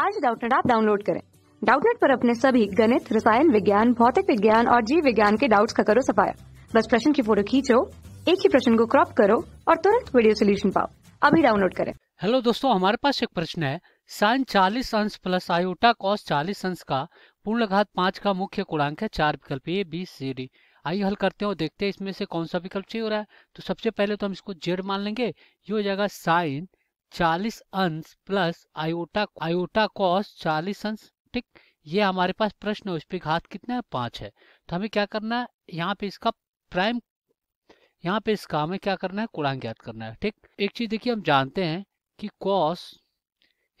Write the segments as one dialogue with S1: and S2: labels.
S1: आज डाउटनेट आप डाउनलोड करें डाउटनेट पर अपने सभी गणित रसायन विज्ञान भौतिक विज्ञान और जीव विज्ञान के डाउट्स का करो सफाया बस प्रश्न की फोटो खींचो एक ही प्रश्न को क्रॉप करो और तुरंत वीडियो सोल्यूशन पाओ अभी डाउनलोड करें हेलो दोस्तों हमारे पास एक प्रश्न है साइन चालीस अंश प्लस आयोटा कॉस चालीस अंश का पूर्ण घात पांच का मुख्य गुणांक है चार विकल्प ए बी सी डी आइए हल करते हैं और देखते हैं इसमें से कौन सा विकल्प चाहिए हो रहा है तो सबसे पहले तो हम इसको जेड मान लेंगे ये हो जाएगा साइन चालीस अंश प्लस आयोटा आयोटा कॉस चालीस अंश ठीक ये हमारे पास प्रश्न है उस पर घात कितना है पांच है तो हमें क्या करना है यहाँ पे इसका प्राइम यहाँ पे इसका हमें क्या करना है कूड़ा ज्ञात करना है ठीक एक चीज़ देखिए हम जानते हैं कि कॉस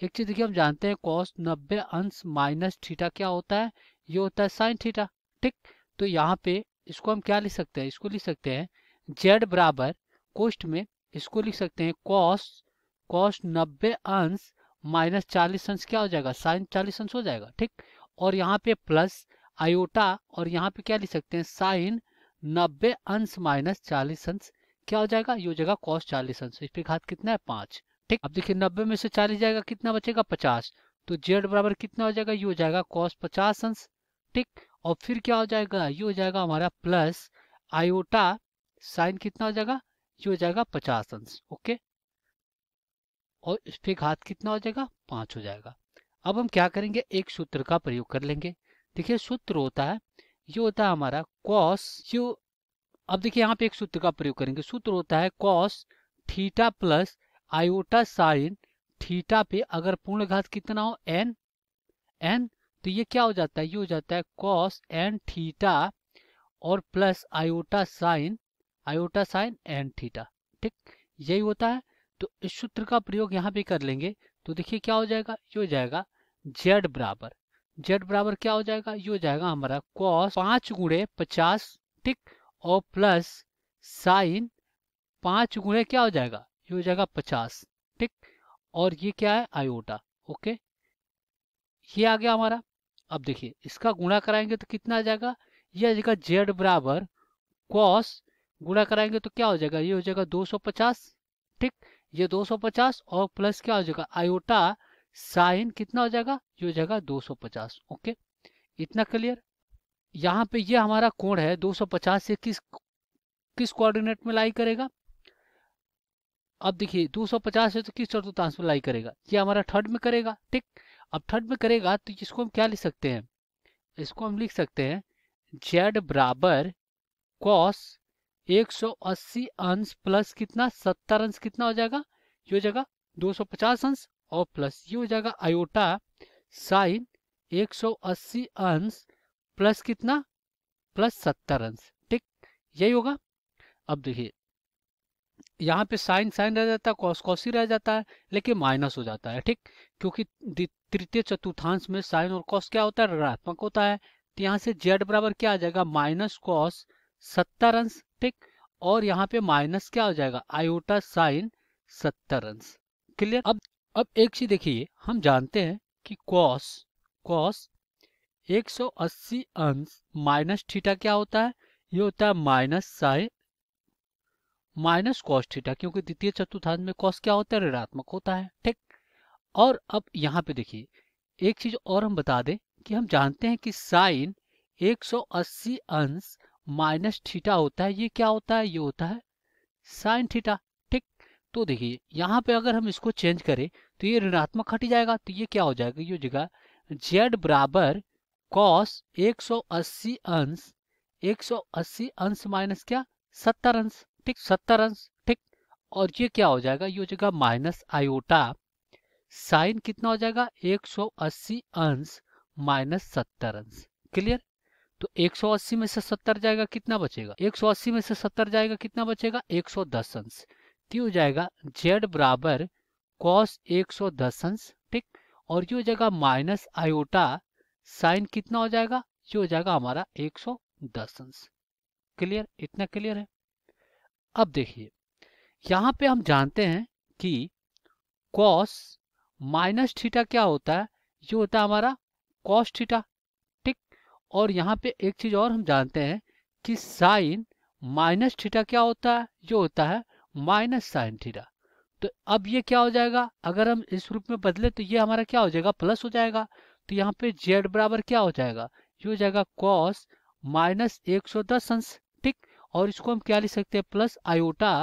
S1: एक चीज़ देखिए हम जानते हैं कॉस नब्बे अंश माइनस थीटा क्या होता है ये होता है साइन थीटा ठीक तो यहाँ पे इसको हम क्या लिख सकते हैं इसको लिख सकते हैं जेड बराबर कोष्ट में इसको लिख सकते हैं कॉस कॉस्ट नब्बे अंश माइनस चालीस अंश क्या हो जाएगा साइन चालीस अंश हो जाएगा ठीक और यहाँ पे प्लस आयोटा और यहाँ पे क्या लिख सकते हैं साइन नब्बे अंश माइनस चालीस अंश क्या हो जाएगा ये हो जाएगा कॉस चालीस अंश इस पे घात कितना है पांच ठीक अब देखिए नब्बे में से चालीस जाएगा कितना बचेगा पचास तो जेड बराबर कितना हो जाएगा ये हो जाएगा कॉस पचास अंश ठीक और फिर क्या हो जाएगा ये हो जाएगा हमारा प्लस आयोटा साइन कितना हो जाएगा ये हो जाएगा पचास अंश ओके और इस पे घात कितना हो जाएगा पांच हो जाएगा अब हम क्या करेंगे एक सूत्र का प्रयोग कर लेंगे देखिए सूत्र होता है ये होता है हमारा कॉस यू अब देखिए यहाँ पे एक सूत्र का प्रयोग करेंगे सूत्र होता है cos theta plus iota sine theta पे अगर पूर्ण घात कितना हो एन एन तो ये क्या हो जाता है ये हो जाता है कॉस एन थीटा और plus iota sine iota sine n theta ठीक यही होता है तो इस सूत्र का प्रयोग यहाँ पे कर लेंगे तो देखिए क्या हो जाएगा ये हो जाएगा जेड बराबर जेड बराबर क्या हो जाएगा ये हो जाएगा हमारा कॉस पांच गुणे पचास ठीक और प्लस साइन पांच गुणे क्या हो जाएगा ये हो जाएगा पचास ठीक और ये क्या है आयोटा ओके ये आ गया हमारा अब देखिए इसका गुणा कराएंगे तो कितना आ जाएगा ये आ जाएगा जेड बराबर कॉस गुणा कराएंगे तो क्या हो जाएगा ये हो जाएगा पचास ठीक ये 250 और प्लस क्या हो जाएगा आयोटा साइन कितना हो जाएगा ये हो जाएगा 250 ओके इतना क्लियर यहाँ पे ये हमारा कोण है 250 से किस किस कोऑर्डिनेट में लाई करेगा अब देखिए 250 से तो किस चतुर्थांश में लाई करेगा ये हमारा थर्ड में करेगा ठीक अब थर्ड में करेगा तो इसको हम क्या लिख सकते हैं इसको हम लिख सकते हैं जेड बराबर कॉस 180 अंश प्लस कितना 70 अंश कितना हो जाएगा ये हो जाएगा 250 अंश और प्लस ये हो जाएगा आयोटा साइन 180 अंश प्लस कितना प्लस 70 अंश ठीक यही होगा अब देखिए यहाँ पे साइन साइन रह जाता है कॉस कॉस रह जाता है लेकिन माइनस हो जाता है ठीक क्योंकि तृतीय चतुर्थांश में साइन और कॉस क्या होता है ऋणात्मक होता है तो यहाँ से जेड बराबर क्या आ जाएगा माइनस कॉस सत्तर अंश ठीक और यहाँ पे माइनस क्या हो जाएगा आयोटा साइन सत्तर अंश क्लियर अब अब एक चीज देखिए हम जानते हैं कि कॉस कॉस 180 अंश माइनस थीटा क्या होता है ये होता है minus sine minus cos theta क्योंकि द्वितीय चतुर्थांश में कॉस क्या होता है ऋणात्मक होता है ठीक और अब यहाँ पे देखिए एक चीज और हम बता दें कि हम जानते हैं कि साइन 180 अंश माइनस थीटा होता है ये क्या होता है ये होता है साइन थीटा ठीक तो देखिए यहाँ पे अगर हम इसको चेंज करें तो ये ऋणात्मक हट जाएगा तो ये क्या हो जाएगा ये हो जाएगा जेड बराबर कॉस 180 अंश 180 अंश माइनस क्या 70 अंश ठीक 70 अंश ठीक और ये क्या हो जाएगा ये हो जाएगा माइनस आयोटा साइन कितना हो जाएगा 180 अंश माइनस सत्तर अंश क्लियर तो 180 में से 70 जाएगा कितना बचेगा 180 में से 70 जाएगा कितना बचेगा 110 अंश क्यों जाएगा जेड बराबर कॉस 110 अंश ठीक और ये हो जाएगा माइनस आयोटा साइन कितना हो जाएगा ये हो जाएगा हमारा 110 अंश क्लियर इतना क्लियर है अब देखिए यहाँ पे हम जानते हैं कि कॉस माइनस थीटा क्या होता है ये होता है हमारा कॉस थीटा और यहाँ पे एक चीज और हम जानते हैं कि साइन माइनस थीटा क्या होता है ये होता है माइनस साइन थीटा तो अब ये क्या हो जाएगा अगर हम इस रूप में बदले तो ये हमारा क्या हो जाएगा प्लस हो जाएगा तो यहाँ पे जेड बराबर क्या हो जाएगा ये हो जाएगा कॉस माइनस एक सौ दस अंश ठीक और इसको हम क्या लिख सकते हैं प्लस आयोटा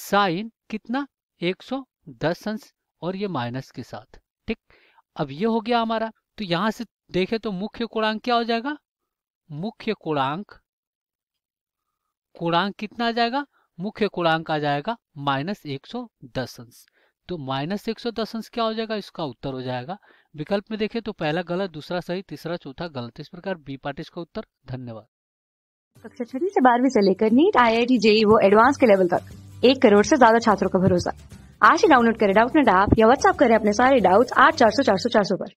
S1: साइन कितना एक सौ दस अंश और ये माइनस के साथ ठीक अब ये हो गया हमारा तो यहाँ से देखे तो मुख्य कोणांक क्या हो जाएगा मुख्य कोणांक कोणांक कितना आ जाएगा मुख्य कोणांक आ जाएगा माइनस एक सौ दस अंश तो माइनस एक सौ दस अंश क्या हो जाएगा इसका उत्तर हो जाएगा विकल्प में देखें तो पहला गलत दूसरा सही तीसरा चौथा गलत इस प्रकार बी पार्ट इसका उत्तर धन्यवाद कक्षा छठी से बारहवीं से लेकर NEET I I T JEE वो एडवांस के लेवल तक एक करोड़ से ज्यादा छात्रों का भरोसा आज ही डाउनलोड करें डाउट नेट ऐप या व्हाट्सअप करें अपने सारे डाउट्स आठ चार सौ चार सौ चार सौ पर